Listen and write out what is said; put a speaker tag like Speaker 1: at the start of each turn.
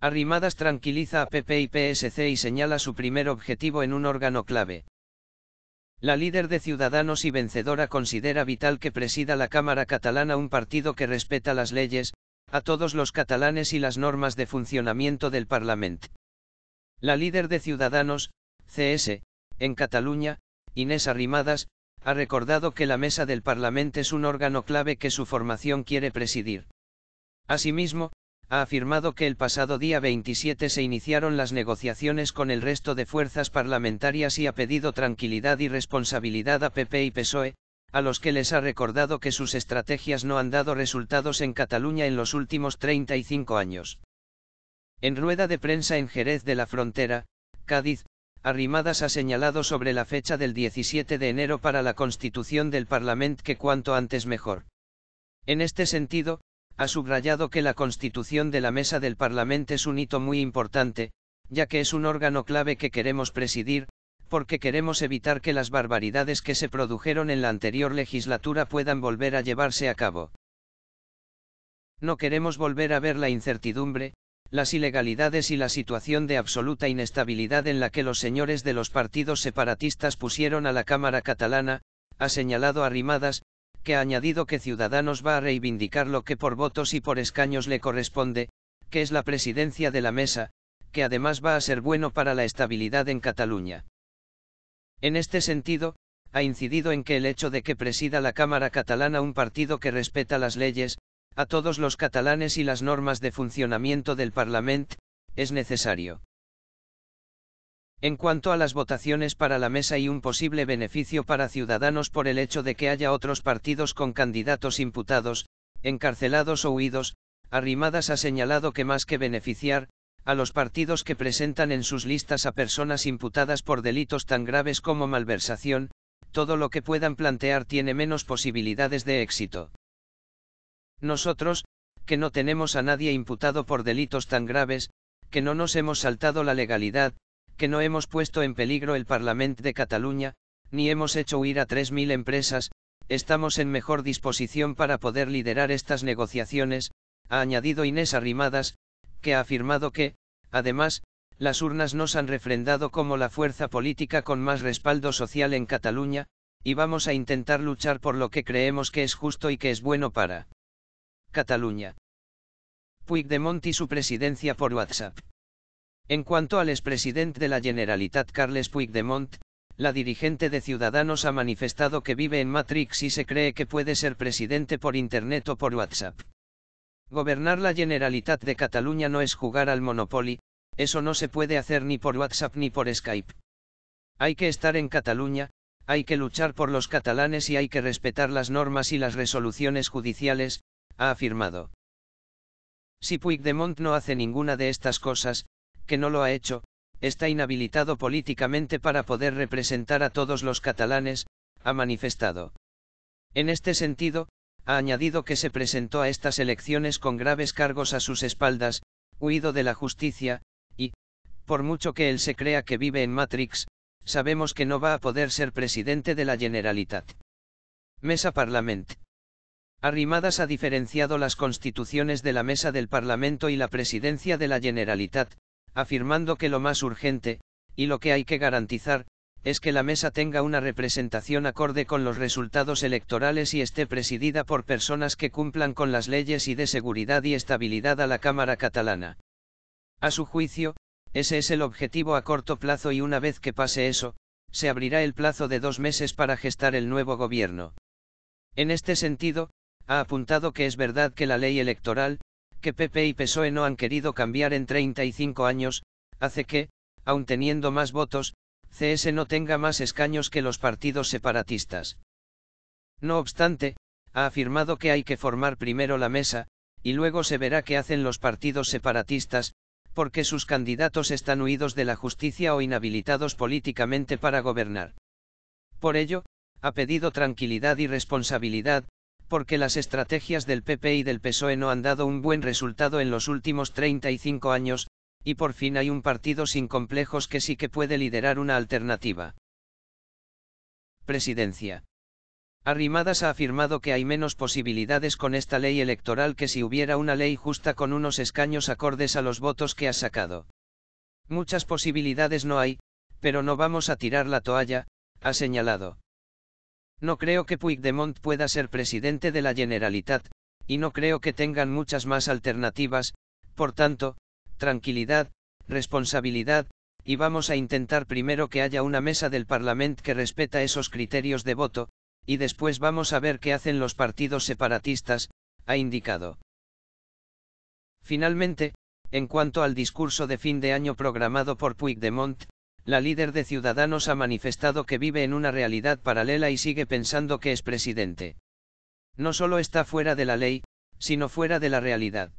Speaker 1: Arrimadas tranquiliza a PP y PSC y señala su primer objetivo en un órgano clave. La líder de Ciudadanos y vencedora considera vital que presida la Cámara catalana un partido que respeta las leyes, a todos los catalanes y las normas de funcionamiento del Parlamento. La líder de Ciudadanos, CS, en Cataluña, Inés Arrimadas, ha recordado que la mesa del Parlamento es un órgano clave que su formación quiere presidir. Asimismo, ha afirmado que el pasado día 27 se iniciaron las negociaciones con el resto de fuerzas parlamentarias y ha pedido tranquilidad y responsabilidad a PP y PSOE, a los que les ha recordado que sus estrategias no han dado resultados en Cataluña en los últimos 35 años. En rueda de prensa en Jerez de la Frontera, Cádiz, Arrimadas ha señalado sobre la fecha del 17 de enero para la constitución del Parlamento que cuanto antes mejor. En este sentido, ha subrayado que la constitución de la mesa del Parlamento es un hito muy importante, ya que es un órgano clave que queremos presidir, porque queremos evitar que las barbaridades que se produjeron en la anterior legislatura puedan volver a llevarse a cabo. No queremos volver a ver la incertidumbre, las ilegalidades y la situación de absoluta inestabilidad en la que los señores de los partidos separatistas pusieron a la Cámara catalana, ha señalado Arrimadas, que ha añadido que Ciudadanos va a reivindicar lo que por votos y por escaños le corresponde, que es la presidencia de la mesa, que además va a ser bueno para la estabilidad en Cataluña. En este sentido, ha incidido en que el hecho de que presida la Cámara catalana un partido que respeta las leyes, a todos los catalanes y las normas de funcionamiento del Parlamento, es necesario. En cuanto a las votaciones para la mesa y un posible beneficio para ciudadanos por el hecho de que haya otros partidos con candidatos imputados, encarcelados o huidos, Arrimadas ha señalado que más que beneficiar, a los partidos que presentan en sus listas a personas imputadas por delitos tan graves como malversación, todo lo que puedan plantear tiene menos posibilidades de éxito. Nosotros, que no tenemos a nadie imputado por delitos tan graves, que no nos hemos saltado la legalidad, que no hemos puesto en peligro el Parlament de Cataluña, ni hemos hecho huir a 3.000 empresas, estamos en mejor disposición para poder liderar estas negociaciones, ha añadido Inés Arrimadas, que ha afirmado que, además, las urnas nos han refrendado como la fuerza política con más respaldo social en Cataluña, y vamos a intentar luchar por lo que creemos que es justo y que es bueno para Cataluña. Puigdemont y su presidencia por WhatsApp. En cuanto al expresidente de la Generalitat Carles Puigdemont, la dirigente de Ciudadanos ha manifestado que vive en Matrix y se cree que puede ser presidente por Internet o por WhatsApp. Gobernar la Generalitat de Cataluña no es jugar al Monopoly, eso no se puede hacer ni por WhatsApp ni por Skype. Hay que estar en Cataluña, hay que luchar por los catalanes y hay que respetar las normas y las resoluciones judiciales, ha afirmado. Si Puigdemont no hace ninguna de estas cosas, que no lo ha hecho, está inhabilitado políticamente para poder representar a todos los catalanes, ha manifestado. En este sentido, ha añadido que se presentó a estas elecciones con graves cargos a sus espaldas, huido de la justicia, y, por mucho que él se crea que vive en Matrix, sabemos que no va a poder ser presidente de la Generalitat. Mesa Parlament. Arrimadas ha diferenciado las constituciones de la Mesa del Parlamento y la Presidencia de la Generalitat, afirmando que lo más urgente, y lo que hay que garantizar, es que la mesa tenga una representación acorde con los resultados electorales y esté presidida por personas que cumplan con las leyes y de seguridad y estabilidad a la Cámara catalana. A su juicio, ese es el objetivo a corto plazo y una vez que pase eso, se abrirá el plazo de dos meses para gestar el nuevo gobierno. En este sentido, ha apuntado que es verdad que la ley electoral, que PP y PSOE no han querido cambiar en 35 años, hace que, aun teniendo más votos, CS no tenga más escaños que los partidos separatistas. No obstante, ha afirmado que hay que formar primero la mesa, y luego se verá qué hacen los partidos separatistas, porque sus candidatos están huidos de la justicia o inhabilitados políticamente para gobernar. Por ello, ha pedido tranquilidad y responsabilidad, porque las estrategias del PP y del PSOE no han dado un buen resultado en los últimos 35 años, y por fin hay un partido sin complejos que sí que puede liderar una alternativa. Presidencia. Arrimadas ha afirmado que hay menos posibilidades con esta ley electoral que si hubiera una ley justa con unos escaños acordes a los votos que ha sacado. Muchas posibilidades no hay, pero no vamos a tirar la toalla, ha señalado. No creo que Puigdemont pueda ser presidente de la Generalitat, y no creo que tengan muchas más alternativas, por tanto, tranquilidad, responsabilidad, y vamos a intentar primero que haya una mesa del Parlamento que respeta esos criterios de voto, y después vamos a ver qué hacen los partidos separatistas, ha indicado. Finalmente, en cuanto al discurso de fin de año programado por Puigdemont, la líder de Ciudadanos ha manifestado que vive en una realidad paralela y sigue pensando que es presidente. No solo está fuera de la ley, sino fuera de la realidad.